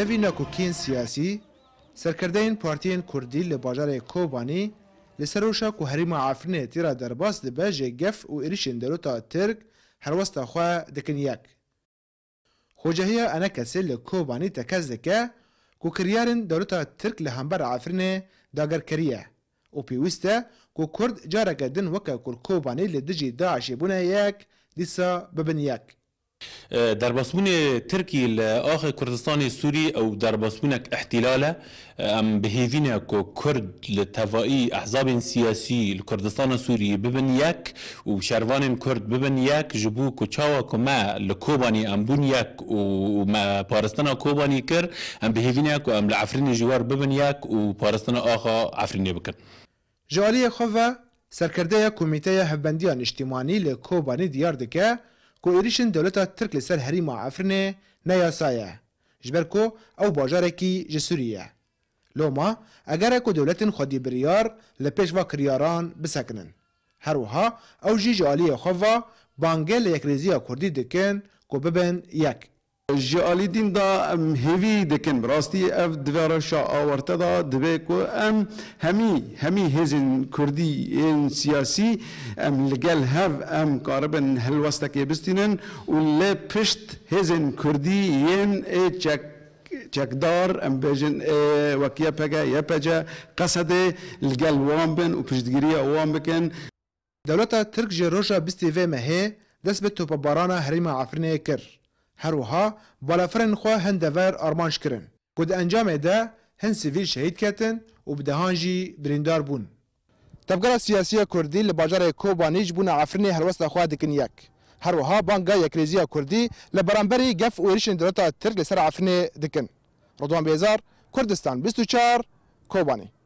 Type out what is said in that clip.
Tevî nakokiyên siyasî, serkirdeyên Partiyên Kurdî li bajarê Kobanî li ser rewşa ku herîma Efrînê tîra derbas dibe jê gef û êrişên derota Tirk herwesta xwe dikin yek. Xocehiya enekesê li Kobanî tekez dike ku kiryarên derota Tirk li hember Efrînê dagerkeriye û pêwîst e ku Kurd careke din weke kur Kobanî li dijî Daişê bûne yek dîsa bibin yek. درباسبون ترکی لآخ کردستان سوری او درباسبونک احتلاله ام بهیوینه که کرد لتوائی احزاب سیاسی لکردستان سوری ببن یک و شروان کرد ببن یک جبو کچاوا که ما لکوبانی ام بون یک و ما پارستان کوبانی کر ام بهیوینه که ام لعفرین جوار ببن یک و پارستان آخا عفرینه بکن جالی خواه سرکرده کمیته هفبندیان اجتماعی لکوبانی دیار دکه ku êrişên dewleta Tirk li ser herîma Efrînê neyasa ye ji ber ku ew bajarekî ji Sûrî ye. Loma egere ku dewletên xwedî biryar li pêşva kiryaran bisekinin. Her wiha ew jî ji aliyê xwe ve bangê li yekrêziya Kurdî dikin ku bibin yek. جالدین دا هوی دکن راستی اف دوباره شا آورته دا دبی کو ام همی همی هزین کردی این سیاسی ام لگل هف ام کاربن هلوسته که بستینن و لی پشت هزین کردی این ای چک چکدار ام بجن وکیا پگا یا پجا قصده لگل وام بن و پشتگیری وام بکن دولت ترک جروشا بستی و مهی دست به توپ باران حریم عفرینه کرد هروها بالافرن خوا هندور آرمانش کرن که ده انجام ده هند سیویل شهید کتن و بدهان جی بریندار بون تبگره سیاسی کردی لباجار کوبانیج بون عفرین هروست خواه دکن یک هروها بانگا یکریزیا کردی لبرانبری گف و ریشن دولتا ترک لسر عفرین دکن رضوان بیزار کردستان 24 کوبانی